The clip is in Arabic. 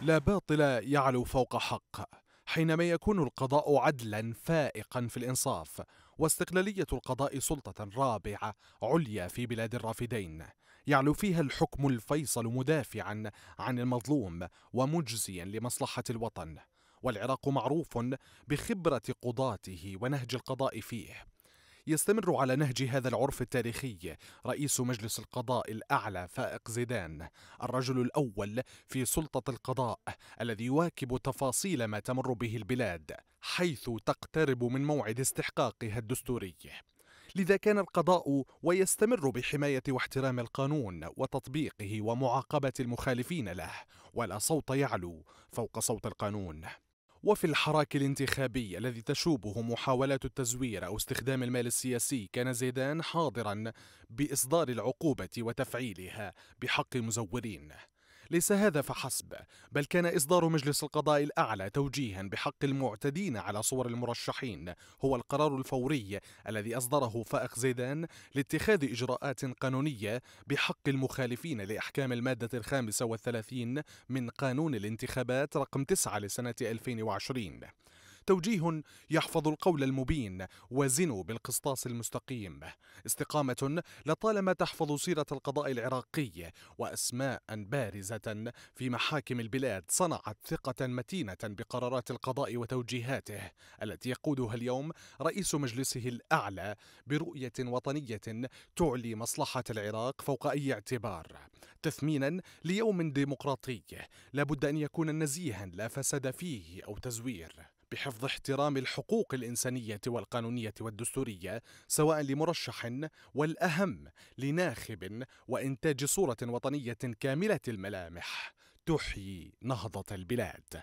لا باطل يعلو فوق حق حينما يكون القضاء عدلا فائقا في الانصاف واستقلاليه القضاء سلطه رابعه عليا في بلاد الرافدين يعلو فيها الحكم الفيصل مدافعا عن المظلوم ومجزيا لمصلحه الوطن والعراق معروف بخبره قضاته ونهج القضاء فيه يستمر على نهج هذا العرف التاريخي رئيس مجلس القضاء الأعلى فائق زيدان الرجل الأول في سلطة القضاء الذي يواكب تفاصيل ما تمر به البلاد حيث تقترب من موعد استحقاقها الدستوري لذا كان القضاء ويستمر بحماية واحترام القانون وتطبيقه ومعاقبة المخالفين له ولا صوت يعلو فوق صوت القانون وفي الحراك الانتخابي الذي تشوبه محاولات التزوير أو استخدام المال السياسي كان زيدان حاضرا بإصدار العقوبة وتفعيلها بحق مزورين ليس هذا فحسب بل كان إصدار مجلس القضاء الأعلى توجيها بحق المعتدين على صور المرشحين هو القرار الفوري الذي أصدره فائق زيدان لاتخاذ إجراءات قانونية بحق المخالفين لأحكام المادة الخامسة والثلاثين من قانون الانتخابات رقم 9 لسنة 2020 توجيه يحفظ القول المبين وزنوا بالقسطاس المستقيم استقامة لطالما تحفظ سيرة القضاء العراقي وأسماء بارزة في محاكم البلاد صنعت ثقة متينة بقرارات القضاء وتوجيهاته التي يقودها اليوم رئيس مجلسه الأعلى برؤية وطنية تعلي مصلحة العراق فوق أي اعتبار تثمينا ليوم ديمقراطي لابد أن يكون نزيها لا فساد فيه أو تزوير بحفظ احترام الحقوق الإنسانية والقانونية والدستورية سواء لمرشح والأهم لناخب وإنتاج صورة وطنية كاملة الملامح تحيي نهضة البلاد